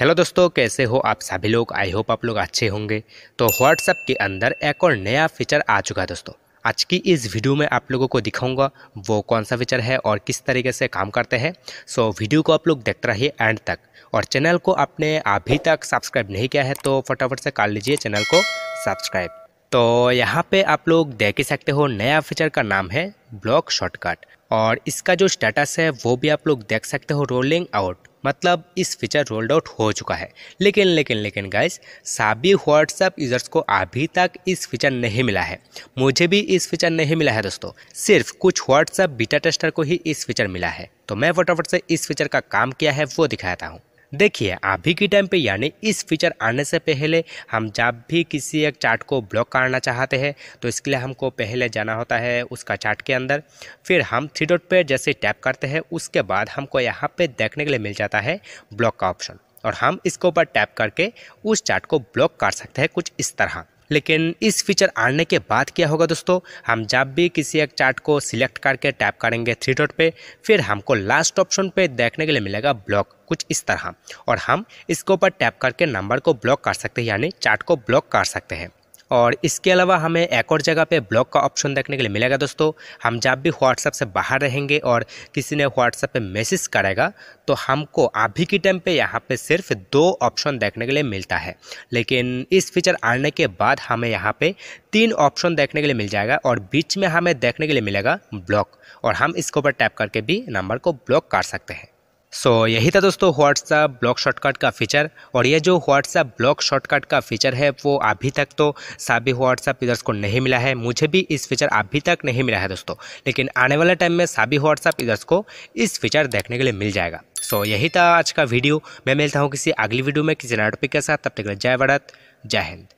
hello दोस्तों कैसे हो आप सभी लोग आई होप आप लोग अच्छे होंगे तो व्हाट्सएप के अंदर एक और नया फीचर आ चुका है दोस्तों आज की इस वीडियो में आप लोगों को दिखाऊंगा वो कौन सा फीचर है और किस तरीके से काम करते हैं सो वीडियो को आप लोग देखते रहिए एंड तक और चैनल को आपने अभी तक सब्सक्राइब नहीं किया है तो फटाफट से कर लीजिए चैनल को सब्सक्राइब तो यहाँ पर आप लोग देख ही सकते हो नया फीचर का नाम है ब्लॉक शॉर्टकट और इसका जो स्टेटस है वो भी आप लोग देख सकते हो रोलिंग आउट मतलब इस फीचर रोल्ड आउट हो चुका है लेकिन लेकिन लेकिन गाइस सभी व्हाट्सएप यूज़र्स को अभी तक इस फीचर नहीं मिला है मुझे भी इस फीचर नहीं मिला है दोस्तों सिर्फ कुछ व्हाट्सएप बीटा टेस्टर को ही इस फीचर मिला है तो मैं फटाफट से इस फीचर का काम किया है वो दिखाता हूँ देखिए अभी के टाइम पे यानी इस फीचर आने से पहले हम जब भी किसी एक चार्ट को ब्लॉक करना चाहते हैं तो इसके लिए हमको पहले जाना होता है उसका चार्ट के अंदर फिर हम थ्री डॉट पे जैसे टैप करते हैं उसके बाद हमको यहाँ पे देखने के लिए मिल जाता है ब्लॉक का ऑप्शन और हम इसके ऊपर टैप करके उस चार्ट को ब्लॉक कर सकते हैं कुछ इस तरह लेकिन इस फीचर आने के बाद क्या होगा दोस्तों हम जब भी किसी एक चार्ट को सिलेक्ट करके टैप करेंगे थ्री डॉट पे फिर हमको लास्ट ऑप्शन पे देखने के लिए मिलेगा ब्लॉक कुछ इस तरह और हम इसके ऊपर टैप करके नंबर को ब्लॉक कर सकते हैं यानी चार्ट को ब्लॉक कर सकते हैं और इसके अलावा हमें एक और जगह पे ब्लॉक का ऑप्शन देखने के लिए मिलेगा दोस्तों हम जब भी व्हाट्सएप से बाहर रहेंगे और किसी ने व्हाट्सएप पे मैसेज करेगा तो हमको अभी के टाइम पे यहाँ पे सिर्फ दो ऑप्शन देखने के लिए मिलता है लेकिन इस फीचर आने के बाद हमें यहाँ पे तीन ऑप्शन देखने के लिए मिल जाएगा और बीच में हमें देखने के लिए मिलेगा ब्लॉक और हम इसके ऊपर टैप करके भी नंबर को ब्लॉक कर सकते हैं सो so, यही था दोस्तों व्हाट्सअप ब्लॉक शॉर्टकट का फीचर और ये जो व्हाट्सअप ब्लॉक शॉर्टकट का फीचर है वो अभी तक तो सभी व्हाट्सअप यूज़र्स को नहीं मिला है मुझे भी इस फीचर अभी तक नहीं मिला है दोस्तों लेकिन आने वाले टाइम में सभी व्हाट्सअप यूज़र्स को इस फीचर देखने के लिए मिल जाएगा सो so, यही था आज का वीडियो मैं मिलता हूँ किसी अगली वीडियो में किसी टॉपिक के साथ तब तक जय भारत जय हिंद